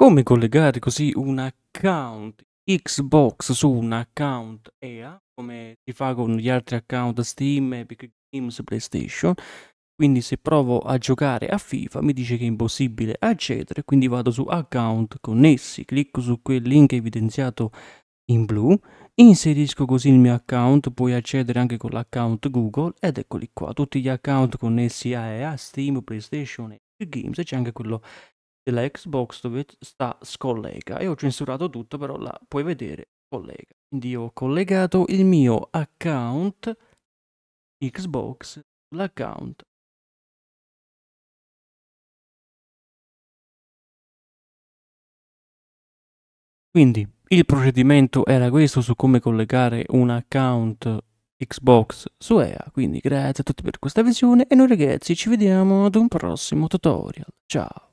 Come collegare così un account Xbox su un account EA, come si fa con gli altri account Steam, Epic Games, PlayStation. Quindi se provo a giocare a FIFA mi dice che è impossibile accedere, quindi vado su account connessi, clicco su quel link evidenziato in blu, inserisco così il mio account, puoi accedere anche con l'account Google ed eccoli qua, tutti gli account connessi a EA, Steam, PlayStation e Games, c'è anche quello della Xbox dove sta scollega e ho censurato tutto però la puoi vedere collega quindi ho collegato il mio account Xbox l'account quindi il procedimento era questo su come collegare un account Xbox su EA quindi grazie a tutti per questa visione e noi ragazzi ci vediamo ad un prossimo tutorial ciao